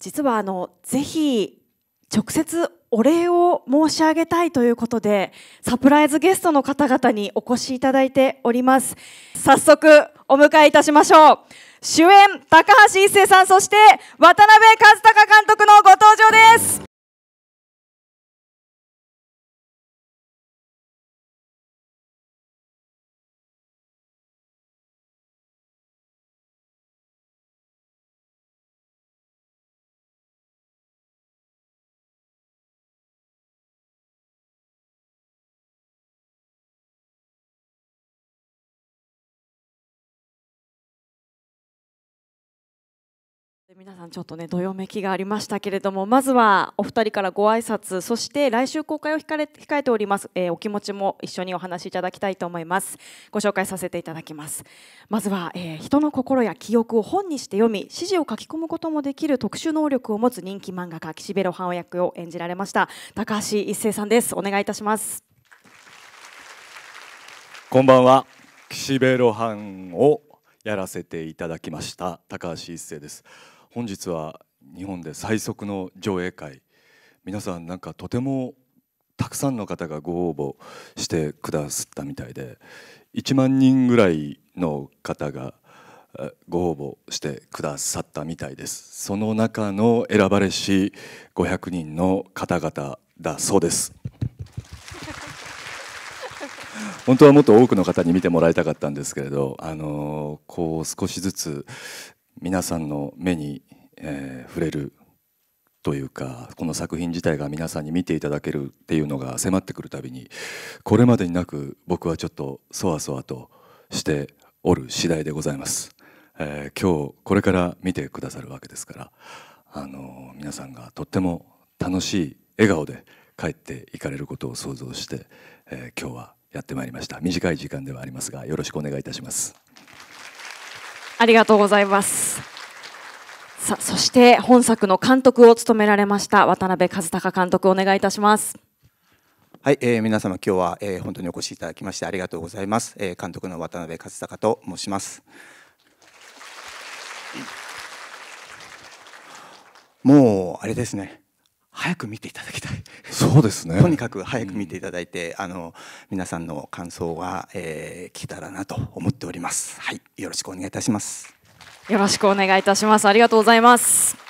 実はあのぜひ直接お礼を申し上げたいということでサプライズゲストの方々にお越しいただいております早速お迎えいたしましょう主演高橋一生さんそして渡辺和孝監督のご登場です皆さんちょっとねどよめきがありましたけれどもまずはお二人からご挨拶そして来週公開を控えております、えー、お気持ちも一緒にお話しいただきたいと思いますご紹介させていただきますまずは、えー、人の心や記憶を本にして読み指示を書き込むこともできる特殊能力を持つ人気漫画家岸辺露伴役を演じられました高橋一生さんですお願いいたしますこんばんは岸辺露伴をやらせていただきました高橋一生です本日は日本で最速の上映会皆さんなんかとてもたくさんの方がご応募してくださったみたいで1万人ぐらいの方がご応募してくださったみたいですその中の選ばれし500人の方々だそうです 本当はもっと多くの方に見てもらいたかったんですけれどあのこう少しずつ皆さんの目に、えー、触れるというかこの作品自体が皆さんに見ていただけるっていうのが迫ってくるたびにこれまでになく僕はちょっとそわそわとしておる次第でございます、えー、今日これから見てくださるわけですから、あのー、皆さんがとっても楽しい笑顔で帰っていかれることを想像して、えー、今日はやってまいりました短い時間ではありますがよろしくお願いいたします。ありがとうございます。さあ、そして本作の監督を務められました渡辺和孝監督お願いいたします。はい、えー、皆様今日は、えー、本当にお越しいただきましてありがとうございます。えー、監督の渡辺和孝と申します。もうあれですね。早く見ていただきたい。そうですね。とにかく早く見ていただいて、うん、あの皆さんの感想が、えー、聞けたらなと思っております。はい、よろしくお願いいたします。よろしくお願いいたします。ありがとうございます。